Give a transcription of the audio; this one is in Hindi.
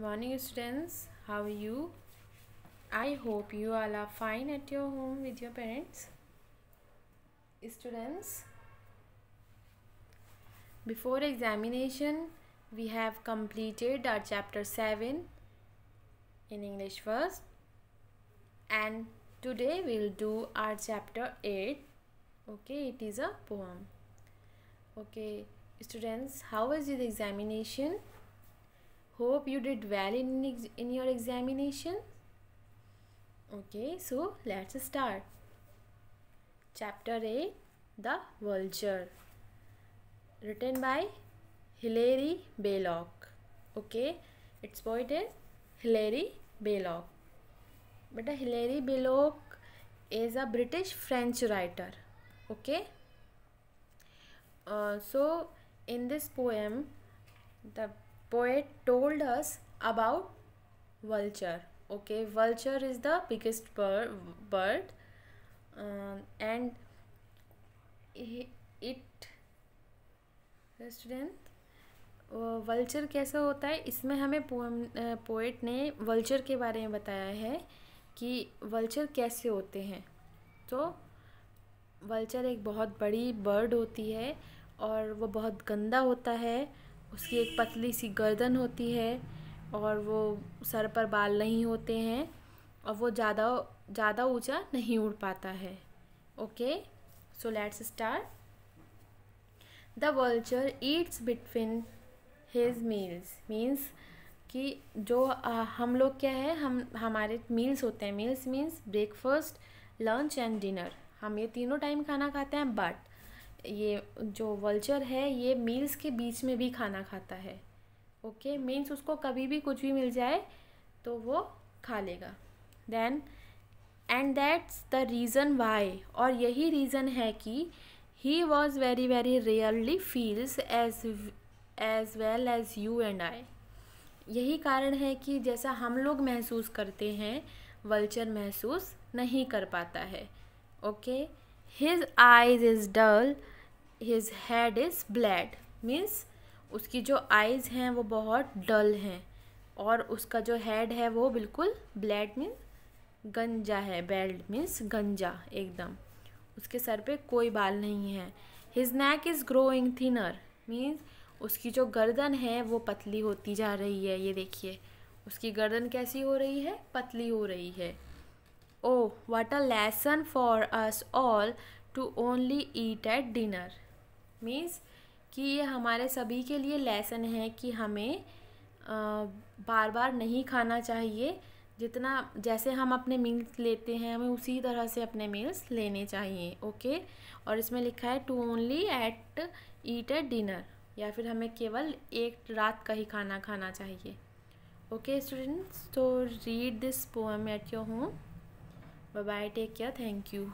morning students how are you i hope you all are fine at your home with your parents students before examination we have completed our chapter 7 in english first and today we'll do our chapter 8 okay it is a poem okay students how was your examination hope you did well in, in your examination okay so let's start chapter 8 the vulture written by hilary baylock okay its poet is hilary baylock but hilary baylock is a british french writer okay uh, so in this poem the poet told us about vulture okay vulture is the biggest bird, bird um, and it student vulture कैसा होता है इसमें हमें पोम पोएट ने वल्चर के बारे में बताया है कि वल्चर कैसे होते हैं तो वल्चर एक बहुत बड़ी बर्ड होती है और वो बहुत गंदा होता है उसकी एक पतली सी गर्दन होती है और वो सर पर बाल नहीं होते हैं और वो ज़्यादा ज़्यादा ऊंचा नहीं उड़ पाता है okay so let's start the vulture eats between his meals means कि जो आ, हम लोग क्या है हम हमारे मील्स होते हैं meals means breakfast lunch and dinner हम ये तीनों टाइम खाना खाते हैं बट ये जो वल्चर है ये मील्स के बीच में भी खाना खाता है ओके मीन्स उसको कभी भी कुछ भी मिल जाए तो वो खा लेगा then and that's the reason why और यही रीज़न है कि he was very very rarely feels as as well as you and I यही कारण है कि जैसा हम लोग महसूस करते हैं वल्चर महसूस नहीं कर पाता है okay his eyes is dull his head is bald means उसकी जो आइज़ हैं वो बहुत डल हैं और उसका जो हेड है वो बिल्कुल ब्लैड मीन गंजा है बेल्ड मीन्स गंजा एकदम उसके सर पे कोई बाल नहीं है his neck is growing thinner means उसकी जो गर्दन है वो पतली होती जा रही है ये देखिए उसकी गर्दन कैसी हो रही है पतली हो रही है oh what a lesson for us all to only eat at dinner means कि ये हमारे सभी के लिए लेसन है कि हमें बार बार नहीं खाना चाहिए जितना जैसे हम अपने मील्स लेते हैं हमें उसी तरह से अपने मील्स लेने चाहिए ओके और इसमें लिखा है to only at eat at dinner या फिर हमें केवल एक रात का ही खाना खाना चाहिए ओके स्टूडेंट्स तो read this poem at your home bye bye take care thank you